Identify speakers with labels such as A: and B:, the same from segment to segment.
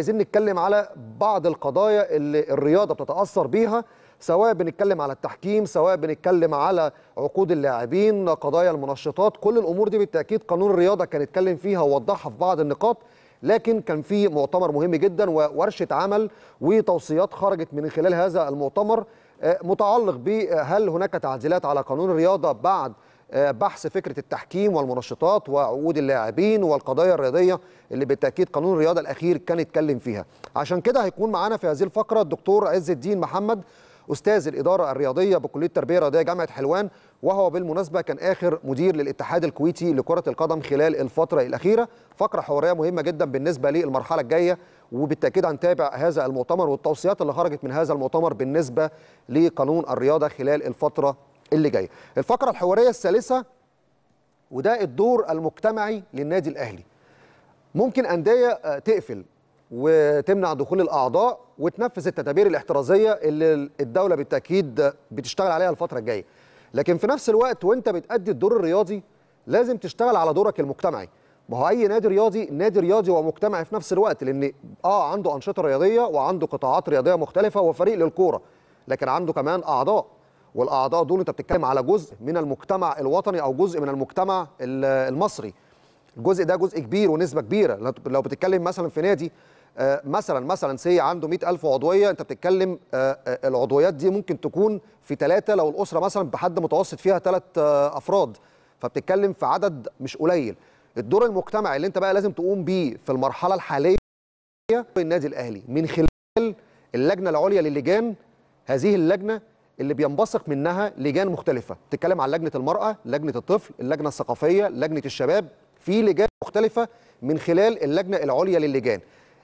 A: عايزين نتكلم على بعض القضايا اللي الرياضه بتتاثر بيها سواء بنتكلم على التحكيم سواء بنتكلم على عقود اللاعبين قضايا المنشطات كل الامور دي بالتاكيد قانون الرياضه كان اتكلم فيها ووضحها في بعض النقاط لكن كان في مؤتمر مهم جدا وورشه عمل وتوصيات خرجت من خلال هذا المؤتمر آه، متعلق بهل هناك تعديلات على قانون الرياضه بعد آه، بحث فكره التحكيم والمنشطات وعقود اللاعبين والقضايا الرياضيه اللي بالتاكيد قانون الرياضه الاخير كان اتكلم فيها عشان كده هيكون معانا في هذه الفقره الدكتور عز الدين محمد استاذ الاداره الرياضيه بكليه التربيه الرياضيه جامعه حلوان وهو بالمناسبه كان اخر مدير للاتحاد الكويتي لكره القدم خلال الفتره الاخيره فقره حواريه مهمه جدا بالنسبه للمرحله الجايه وبالتاكيد هنتابع هذا المؤتمر والتوصيات اللي خرجت من هذا المؤتمر بالنسبه لقانون الرياضه خلال الفتره اللي جايه الفقره الحواريه الثالثه وده الدور المجتمعي للنادي الاهلي ممكن انديه آه، تقفل وتمنع دخول الاعضاء وتنفذ التدابير الاحترازيه اللي الدوله بالتاكيد بتشتغل عليها الفتره الجايه لكن في نفس الوقت وانت بتأدي الدور الرياضي لازم تشتغل على دورك المجتمعي ما هو اي نادي رياضي نادي رياضي ومجتمعي في نفس الوقت لان اه عنده انشطه رياضيه وعنده قطاعات رياضيه مختلفه وفريق للكوره لكن عنده كمان اعضاء والاعضاء دول انت بتتكلم على جزء من المجتمع الوطني او جزء من المجتمع المصري الجزء ده جزء كبير ونسبه كبيره لو بتتكلم مثلا في نادي آه، مثلا مثلا سي عنده 100000 عضويه انت بتتكلم آه، آه، العضويات دي ممكن تكون في ثلاثه لو الاسره مثلا بحد متوسط فيها ثلاث افراد فبتتكلم في عدد مش قليل الدور المجتمعي اللي انت بقى لازم تقوم بيه في المرحله الحاليه النادي الاهلي من خلال اللجنه العليا للجان هذه اللجنه اللي بينبثق منها لجان مختلفه بتتكلم عن لجنه المراه لجنه الطفل اللجنه الثقافيه لجنه الشباب في لجان مختلفه من خلال اللجنه العليا للجان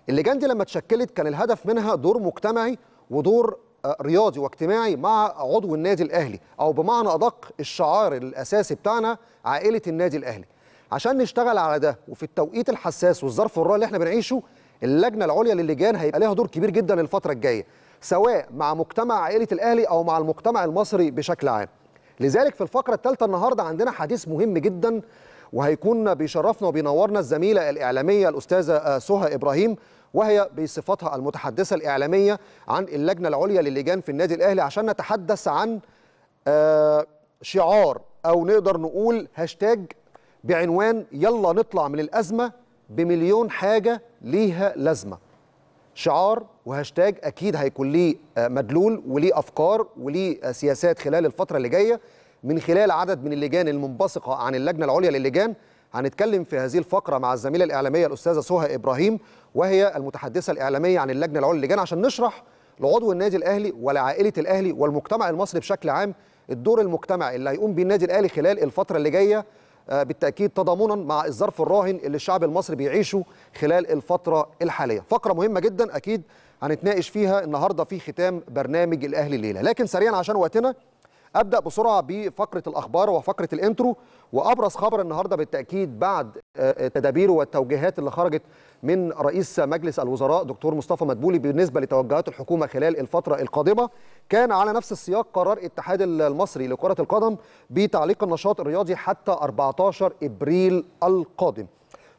A: اللجان دي لما اتشكلت كان الهدف منها دور مجتمعي ودور آه، رياضي واجتماعي مع عضو النادي الاهلي او بمعنى ادق الشعار الاساسي بتاعنا عائله النادي الاهلي عشان نشتغل على ده وفي التوقيت الحساس والظرف الرائع اللي احنا بنعيشه اللجنه العليا للجان هيبقى لها دور كبير جدا الفتره الجايه سواء مع مجتمع عائله الاهلي او مع المجتمع المصري بشكل عام لذلك في الفقره الثالثه النهارده عندنا حديث مهم جدا وهيكون بيشرفنا وبينورنا الزميله الاعلاميه الاستاذه آه، سهى ابراهيم وهي بصفتها المتحدثه الاعلاميه عن اللجنه العليا للجان في النادي الاهلي عشان نتحدث عن آه، شعار او نقدر نقول هاشتاج بعنوان يلا نطلع من الازمه بمليون حاجه ليها لازمه شعار وهاشتاج اكيد هيكون ليه آه، مدلول وليه افكار وليه آه، سياسات خلال الفتره اللي جايه من خلال عدد من اللجان المنبثقه عن اللجنه العليا للجان هنتكلم في هذه الفقره مع الزميله الاعلاميه الاستاذه سهى ابراهيم وهي المتحدثه الاعلاميه عن اللجنه العليا للجان عشان نشرح لعضو النادي الاهلي ولعائله الاهلي والمجتمع المصري بشكل عام الدور المجتمعي اللي هيقوم بيه النادي الاهلي خلال الفتره اللي جايه آه، بالتاكيد تضامنا مع الظرف الراهن اللي الشعب المصري بيعيشه خلال الفتره الحاليه فقره مهمه جدا اكيد هنتناقش فيها النهارده في ختام برنامج الاهلي الليله لكن سريعا عشان وقتنا ابدا بسرعه بفقره الاخبار وفقره الانترو وابرز خبر النهارده بالتاكيد بعد آه، التدابير والتوجيهات اللي خرجت من رئيس مجلس الوزراء دكتور مصطفى مدبولي بالنسبه لتوجهات الحكومه خلال الفتره القادمه كان على نفس السياق قرار الاتحاد المصري لكره القدم بتعليق النشاط الرياضي حتى 14 ابريل القادم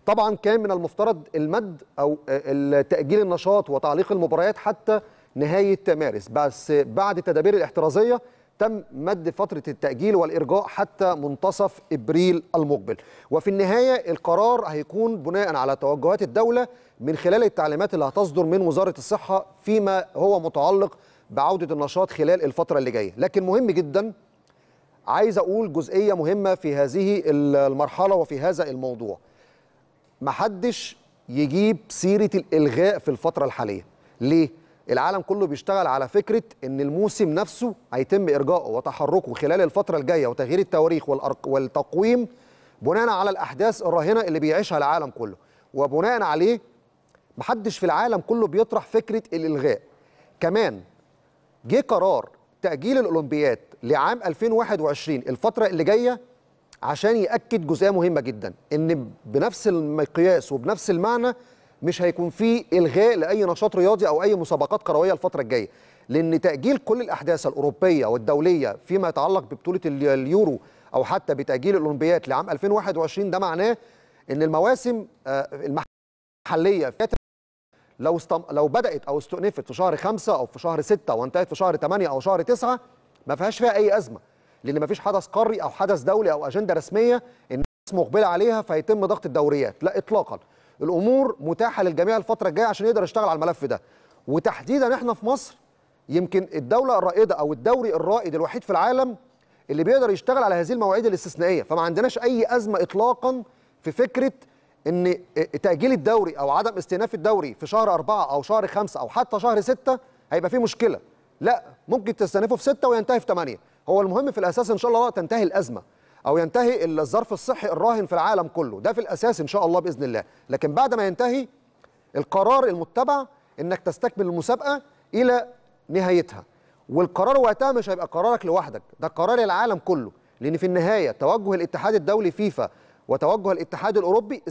A: طبعا كان من المفترض المد او آه، تاجيل النشاط وتعليق المباريات حتى نهايه مارس بس بعد التدابير الاحترازيه تم مد فترة التأجيل والإرجاء حتى منتصف إبريل المقبل وفي النهاية القرار هيكون بناء على توجهات الدولة من خلال التعليمات اللي هتصدر من وزارة الصحة فيما هو متعلق بعودة النشاط خلال الفترة اللي جاية لكن مهم جدا عايز أقول جزئية مهمة في هذه المرحلة وفي هذا الموضوع محدش يجيب سيرة الإلغاء في الفترة الحالية ليه؟ العالم كله بيشتغل على فكره ان الموسم نفسه هيتم ارجاؤه وتحركه خلال الفتره الجايه وتغيير التواريخ والتقويم بناء على الاحداث الراهنه اللي بيعيشها العالم كله وبناء عليه محدش في العالم كله بيطرح فكره الالغاء كمان جه قرار تاجيل الاولمبياد لعام 2021 الفتره اللي جايه عشان ياكد جزئيه مهمه جدا ان بنفس المقياس وبنفس المعنى مش هيكون في الغاء لاي نشاط رياضي او اي مسابقات كرويه الفتره الجايه لان تاجيل كل الاحداث الاوروبيه والدوليه فيما يتعلق ببطوله اليورو او حتى بتاجيل الاولمبيات لعام 2021 ده معناه ان المواسم آه، المحليه لو استم... لو بدات او استؤنفت في شهر خمسة او في شهر ستة وانتهت في شهر ثمانية او شهر تسعة ما فيهاش فيها اي ازمه لان ما فيش حدث قاري او حدث دولي او اجنده رسميه الناس مقبله عليها فيتم ضغط الدوريات لا اطلاقا الامور متاحه للجميع الفتره الجايه عشان يقدر يشتغل على الملف ده وتحديدا احنا في مصر يمكن الدوله الرائده او الدوري الرائد الوحيد في العالم اللي بيقدر يشتغل على هذه المواعيد الاستثنائيه فما عندناش اي ازمه اطلاقا في فكره ان تاجيل الدوري او عدم استئناف الدوري في شهر أربعة او شهر خمسة او حتى شهر ستة هيبقى فيه مشكله لا ممكن تستأنفه في ستة وينتهي في ثمانية هو المهم في الاساس ان شاء الله تنتهي الازمه او ينتهي الظرف الصحي الراهن في العالم كله ده في الاساس ان شاء الله باذن الله لكن بعد ما ينتهي القرار المتبع انك تستكمل المسابقه الى نهايتها والقرار وقتها مش هيبقى قرارك لوحدك ده قرار العالم كله لان في النهايه توجه الاتحاد الدولي فيفا وتوجه الاتحاد الاوروبي